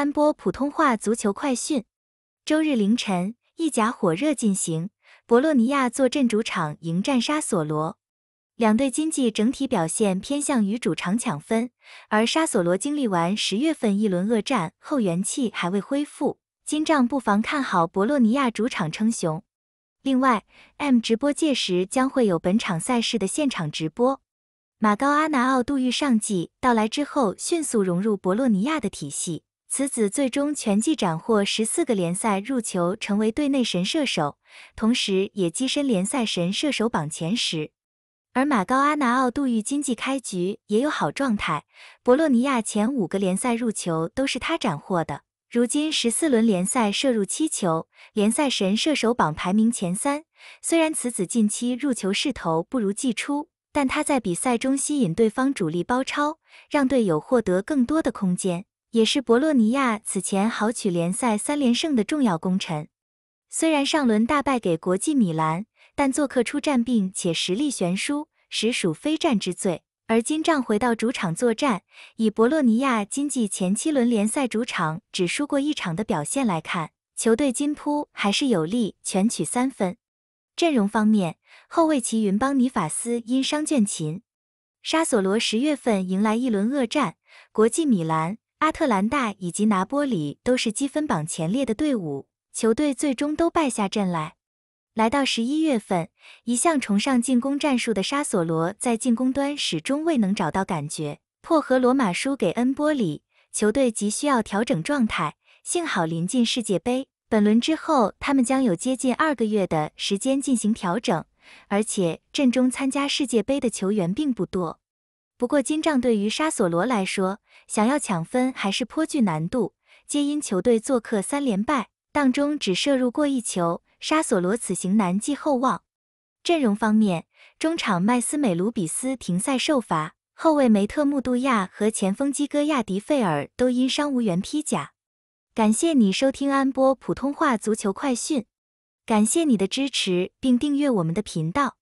三播普通话足球快讯，周日凌晨意甲火热进行，博洛尼亚坐镇主场迎战沙索罗，两队经济整体表现偏向于主场抢分，而沙索罗经历完十月份一轮恶战后元气还未恢复，今仗不妨看好博洛尼亚主场称雄。另外，M 直播届时将会有本场赛事的现场直播。马高阿拿奥杜预上季到来之后迅速融入博洛尼亚的体系。此子最终全季斩获十四个联赛入球，成为队内神射手，同时也跻身联赛神射手榜前十。而马高阿拿奥杜预今季开局也有好状态，博洛尼亚前五个联赛入球都是他斩获的。如今十四轮联赛射入七球，联赛神射手榜排名前三。虽然此子近期入球势头不如季初，但他在比赛中吸引对方主力包抄，让队友获得更多的空间。也是博洛尼亚此前豪取联赛三连胜的重要功臣。虽然上轮大败给国际米兰，但做客出战，并且实力悬殊，实属非战之罪。而今仗回到主场作战，以博洛尼亚今季前七轮联赛主场只输过一场的表现来看，球队金扑还是有利全取三分。阵容方面，后卫齐云邦尼法斯因伤倦勤。沙索罗十月份迎来一轮恶战，国际米兰。阿特兰大以及拿波里都是积分榜前列的队伍，球队最终都败下阵来。来到十一月份，一向崇尚进攻战术的沙索罗在进攻端始终未能找到感觉，破和罗马输给恩波里，球队急需要调整状态。幸好临近世界杯，本轮之后他们将有接近二个月的时间进行调整，而且阵中参加世界杯的球员并不多。不过，金帐对于沙索罗来说，想要抢分还是颇具难度。皆因球队做客三连败，当中只射入过一球。沙索罗此行难寄厚望。阵容方面，中场麦斯美卢比斯停赛受罚，后卫梅特穆杜亚和前锋基哥亚迪费尔都因伤无缘披甲。感谢你收听安波普通话足球快讯，感谢你的支持并订阅我们的频道。